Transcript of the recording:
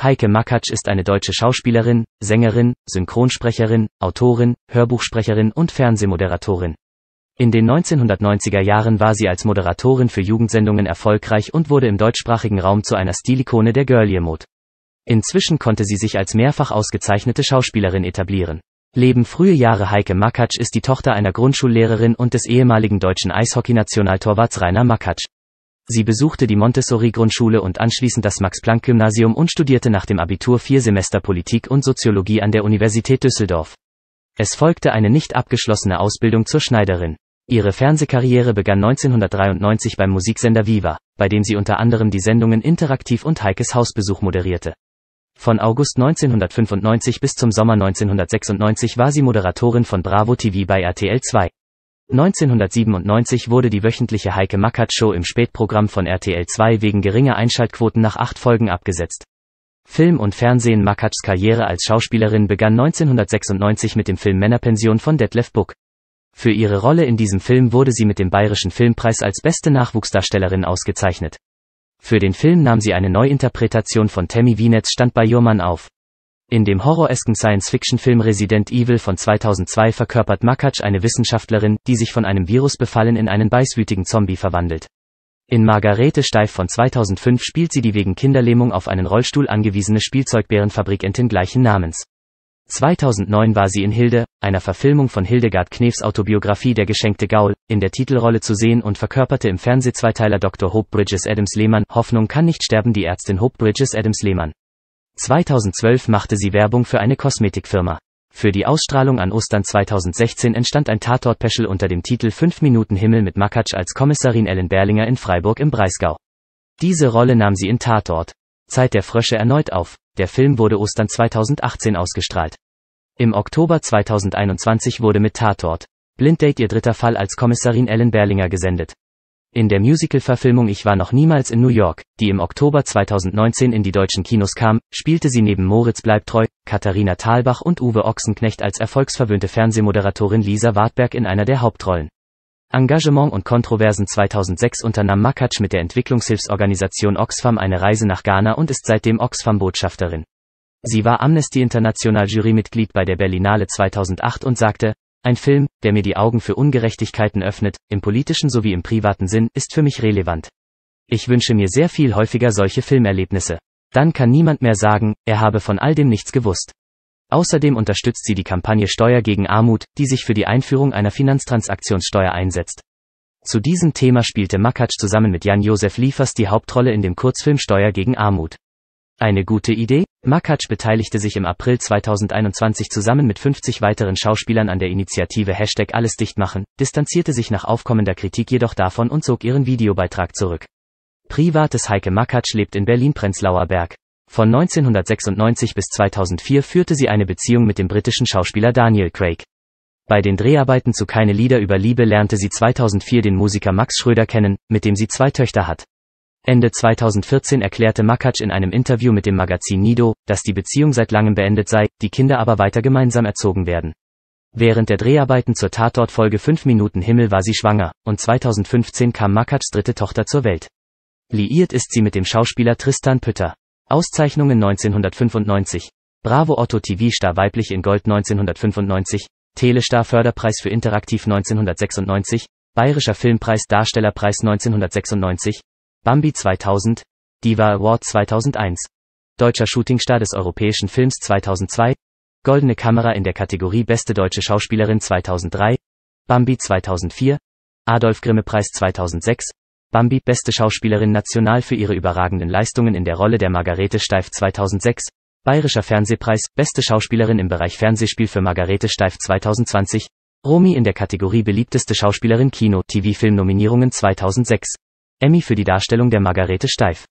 Heike Makatsch ist eine deutsche Schauspielerin, Sängerin, Synchronsprecherin, Autorin, Hörbuchsprecherin und Fernsehmoderatorin. In den 1990er Jahren war sie als Moderatorin für Jugendsendungen erfolgreich und wurde im deutschsprachigen Raum zu einer Stilikone der Girlie-Mode. Inzwischen konnte sie sich als mehrfach ausgezeichnete Schauspielerin etablieren. Leben frühe Jahre Heike Makatsch ist die Tochter einer Grundschullehrerin und des ehemaligen deutschen Eishockeynationaltorwarts Rainer Makatsch. Sie besuchte die Montessori-Grundschule und anschließend das Max-Planck-Gymnasium und studierte nach dem Abitur vier Semester Politik und Soziologie an der Universität Düsseldorf. Es folgte eine nicht abgeschlossene Ausbildung zur Schneiderin. Ihre Fernsehkarriere begann 1993 beim Musiksender Viva, bei dem sie unter anderem die Sendungen Interaktiv und Heikes Hausbesuch moderierte. Von August 1995 bis zum Sommer 1996 war sie Moderatorin von Bravo TV bei RTL 2. 1997 wurde die wöchentliche Heike Mackert Show im Spätprogramm von RTL 2 wegen geringer Einschaltquoten nach acht Folgen abgesetzt. Film und Fernsehen Mackerts Karriere als Schauspielerin begann 1996 mit dem Film Männerpension von Detlef Buck. Für ihre Rolle in diesem Film wurde sie mit dem Bayerischen Filmpreis als beste Nachwuchsdarstellerin ausgezeichnet. Für den Film nahm sie eine Neuinterpretation von Tammy Wienetz Stand bei Jurmann auf. In dem horroresken Science-Fiction-Film Resident Evil von 2002 verkörpert Makac eine Wissenschaftlerin, die sich von einem Virus befallen in einen beißwütigen Zombie verwandelt. In Margarete Steif von 2005 spielt sie die wegen Kinderlähmung auf einen Rollstuhl angewiesene Spielzeugbärenfabrikentin gleichen Namens. 2009 war sie in Hilde, einer Verfilmung von Hildegard Knefs Autobiografie Der geschenkte Gaul, in der Titelrolle zu sehen und verkörperte im Fernsehzweiteiler Dr. Hope Bridges Adams Lehmann Hoffnung kann nicht sterben die Ärztin Hope Bridges Adams Lehmann. 2012 machte sie Werbung für eine Kosmetikfirma. Für die Ausstrahlung an Ostern 2016 entstand ein tatort peschel unter dem Titel 5 Minuten Himmel mit Makatsch als Kommissarin Ellen Berlinger in Freiburg im Breisgau. Diese Rolle nahm sie in Tatort. Zeit der Frösche erneut auf. Der Film wurde Ostern 2018 ausgestrahlt. Im Oktober 2021 wurde mit Tatort Blind Date ihr dritter Fall als Kommissarin Ellen Berlinger gesendet. In der Musical-Verfilmung Ich war noch niemals in New York, die im Oktober 2019 in die deutschen Kinos kam, spielte sie neben Moritz Bleibtreu, Katharina Thalbach und Uwe Ochsenknecht als erfolgsverwöhnte Fernsehmoderatorin Lisa Wartberg in einer der Hauptrollen. Engagement und Kontroversen 2006 unternahm Makac mit der Entwicklungshilfsorganisation Oxfam eine Reise nach Ghana und ist seitdem Oxfam-Botschafterin. Sie war Amnesty International Jurymitglied bei der Berlinale 2008 und sagte, ein Film, der mir die Augen für Ungerechtigkeiten öffnet, im politischen sowie im privaten Sinn, ist für mich relevant. Ich wünsche mir sehr viel häufiger solche Filmerlebnisse. Dann kann niemand mehr sagen, er habe von all dem nichts gewusst. Außerdem unterstützt sie die Kampagne Steuer gegen Armut, die sich für die Einführung einer Finanztransaktionssteuer einsetzt. Zu diesem Thema spielte Makatsch zusammen mit Jan-Josef Liefers die Hauptrolle in dem Kurzfilm Steuer gegen Armut. Eine gute Idee? Makac beteiligte sich im April 2021 zusammen mit 50 weiteren Schauspielern an der Initiative Hashtag Alles Dichtmachen, distanzierte sich nach aufkommender Kritik jedoch davon und zog ihren Videobeitrag zurück. Privates Heike Makac lebt in Berlin-Prenzlauer Berg. Von 1996 bis 2004 führte sie eine Beziehung mit dem britischen Schauspieler Daniel Craig. Bei den Dreharbeiten zu Keine Lieder über Liebe lernte sie 2004 den Musiker Max Schröder kennen, mit dem sie zwei Töchter hat. Ende 2014 erklärte Makac in einem Interview mit dem Magazin Nido, dass die Beziehung seit langem beendet sei, die Kinder aber weiter gemeinsam erzogen werden. Während der Dreharbeiten zur Tatortfolge 5 Minuten Himmel war sie schwanger, und 2015 kam Makacs dritte Tochter zur Welt. Liiert ist sie mit dem Schauspieler Tristan Pütter. Auszeichnungen 1995. Bravo Otto TV-Star weiblich in Gold 1995, Telestar Förderpreis für Interaktiv 1996, Bayerischer Filmpreis Darstellerpreis 1996, Bambi 2000, Diva Award 2001, Deutscher Shootingstar des Europäischen Films 2002, Goldene Kamera in der Kategorie Beste deutsche Schauspielerin 2003, Bambi 2004, Adolf Grimme Preis 2006, Bambi Beste Schauspielerin national für ihre überragenden Leistungen in der Rolle der Margarete Steif 2006, Bayerischer Fernsehpreis Beste Schauspielerin im Bereich Fernsehspiel für Margarete Steif 2020, Romy in der Kategorie beliebteste Schauspielerin Kino-TV-Film-Nominierungen 2006. Emmy für die Darstellung der Margarete Steif.